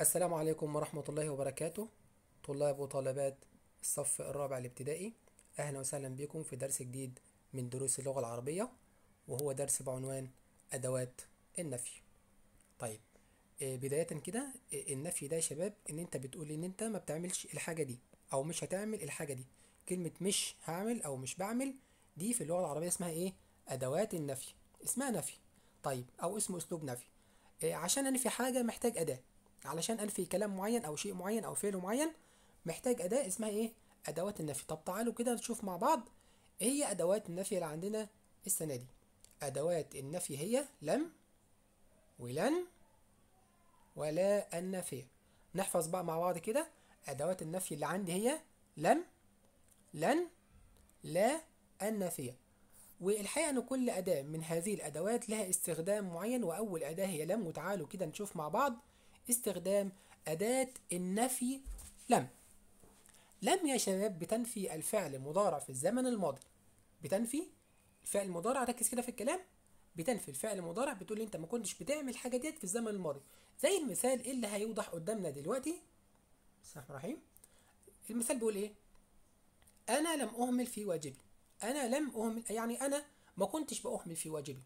السلام عليكم ورحمة الله وبركاته طلاب وطالبات الصف الرابع الابتدائي أهلا وسهلا بكم في درس جديد من دروس اللغة العربية وهو درس بعنوان أدوات النفي طيب آه، بداية كده آه، النفي ده يا شباب إن أنت بتقول إن أنت ما بتعملش الحاجة دي أو مش هتعمل الحاجة دي كلمة مش هعمل أو مش بعمل دي في اللغة العربية اسمها إيه؟ أدوات النفي اسمها نفي طيب أو اسمه أسلوب نفي آه، عشان أنفي حاجة محتاج أداة علشان قال في كلام معين أو شيء معين أو فعل معين محتاج أداة اسمها إيه؟ أدوات النفي طب تعالوا كده نشوف مع بعض إيه هي أدوات النفي اللي عندنا السنة دي أدوات النفي هي لم ولن ولا النافية نحفظ بقى مع بعض كده أدوات النفي اللي عندي هي لم لن لا النافية والحقيقة أن كل أداة من هذه الأدوات لها استخدام معين وأول أداة هي لم وتعالوا كده نشوف مع بعض استخدام أداة النفي لم لم يا شباب بتنفي الفعل المضارع في الزمن الماضي بتنفي الفعل المضارع ركز كده في الكلام بتنفي الفعل المضارع بتقول لي انت ما كنتش بتعمل الحاجه ديت في الزمن الماضي زي المثال اللي هيوضح قدامنا دلوقتي بسم الله الرحمن الرحيم المثال بيقول ايه انا لم اهمل في واجبي انا لم اهمل يعني انا ما كنتش باهمل في واجبي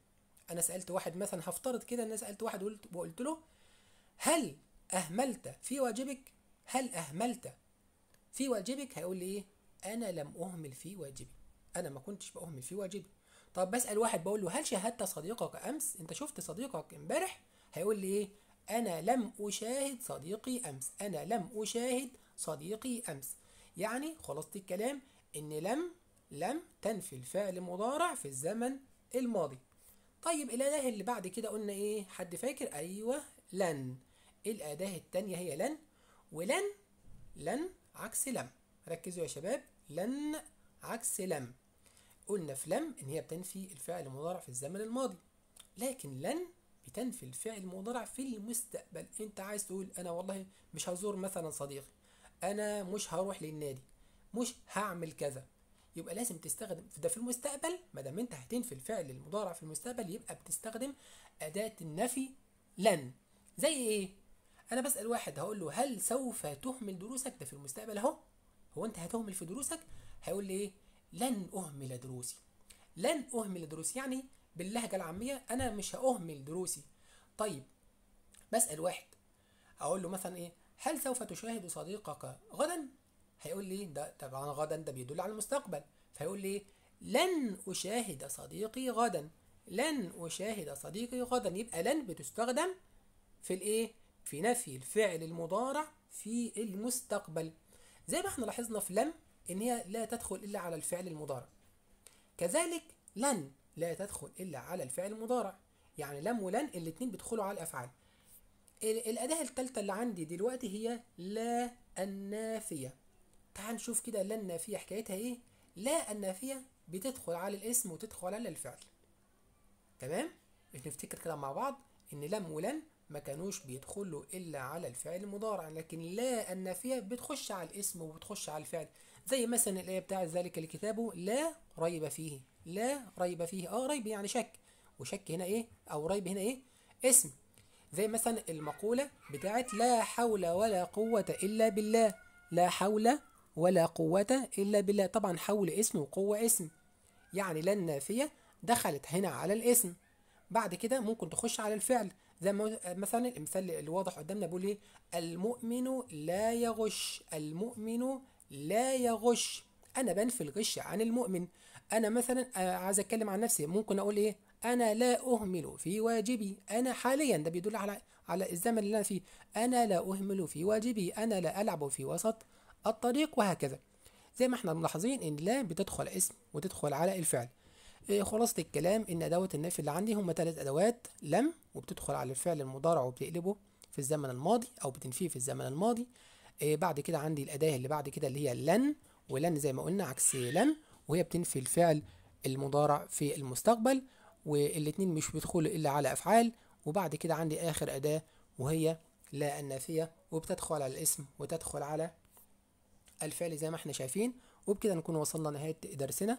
انا سالت واحد مثلا هفترض كده ان انا سالت واحد وقلت له هل أهملت في واجبك؟ هل أهملت في واجبك؟ هيقول لي إيه؟ أنا لم أهمل في واجبي أنا ما كنتش بأهمل في واجبي طب بسأل واحد بقول له هل شاهدت صديقك أمس؟ أنت شفت صديقك إمبارح؟ هيقول لي إيه؟ أنا لم أشاهد صديقي أمس أنا لم أشاهد صديقي أمس يعني خلاصة الكلام إن لم لم تنفي الفعل مضارع في الزمن الماضي طيب الإله اللي بعد كده قلنا إيه حد فاكر أيوه لن الأداة التانية هي لن ولن لن عكس لم ركزوا يا شباب لن عكس لم قلنا في لم إن هي بتنفي الفعل المضارع في الزمن الماضي لكن لن بتنفي الفعل المضارع في المستقبل انت عايز تقول انا والله مش هزور مثلا صديقي انا مش هروح للنادي مش هعمل كذا يبقى لازم تستخدم ده في المستقبل ما دام انت هتنفي الفعل المضارع في المستقبل يبقى بتستخدم اداه النفي لن زي ايه انا بسال واحد هقول له هل سوف تهمل دروسك ده في المستقبل اهو هو انت هتهمل في دروسك هيقول لي ايه لن اهمل دروسي لن اهمل دروسي يعني باللهجه العاميه انا مش هاهمل دروسي طيب بسال واحد اقول له مثلا ايه هل سوف تشاهد صديقك غدا هيقول لي إيه؟ ده طبعا غدا ده بيدل على المستقبل فيقول لي إيه؟ لن اشاهد صديقي غدا لن اشاهد صديقي غدا يبقى لن بتستخدم في الايه في نفي الفعل المضارع في المستقبل زي ما احنا لاحظنا في لم ان هي لا تدخل الا على الفعل المضارع كذلك لن لا تدخل الا على الفعل المضارع يعني لم ولن الاثنين بيدخلوا على الافعال الاداه الثالثه اللي عندي دلوقتي هي لا النافيه تعال نشوف كده لا النافيه حكايتها ايه لا النافيه بتدخل على الاسم وتدخل على الفعل تمام نفتكر كده مع بعض ان لم ولن ما كانوش بيدخلوا الا على الفعل المضارع لكن لا النافيه بتخش على الاسم وبتخش على الفعل زي مثلا الايه بتاعت ذلك الكتاب لا ريب فيه لا ريب فيه اه ريب يعني شك وشك هنا ايه او ريب هنا ايه اسم زي مثلا المقوله بتاعت لا حول ولا قوه الا بالله لا حول ولا قوه الا بالله طبعا حول اسم وقوه اسم يعني لا النافيه دخلت هنا على الاسم بعد كده ممكن تخش على الفعل زي مثلا المثال الواضح قدامنا بيقول ايه المؤمن لا يغش المؤمن لا يغش انا بنفي الغش عن المؤمن انا مثلا آه، عايز اتكلم عن نفسي ممكن اقول ايه انا لا اهمل في واجبي انا حاليا ده بيدل على على الزمن اللي انا فيه انا لا اهمل في واجبي انا لا العب في وسط الطريق وهكذا زي ما احنا ملاحظين ان لا بتدخل اسم وتدخل على الفعل إيه، خلاصة الكلام إن أدوات النفي اللي عندي هما تلات أدوات لم وبتدخل على الفعل المضارع وبتقلبه في الزمن الماضي أو بتنفيه في الزمن الماضي إيه، بعد كده عندي الأداة اللي بعد كده اللي هي لن ولن زي ما قلنا عكس لن وهي بتنفي الفعل المضارع في المستقبل والاتنين مش بيدخلوا إلا على أفعال وبعد كده عندي آخر أداة وهي لا النافية وبتدخل على الاسم وتدخل على الفعل زي ما احنا شايفين وبكده نكون وصلنا لنهاية درسنا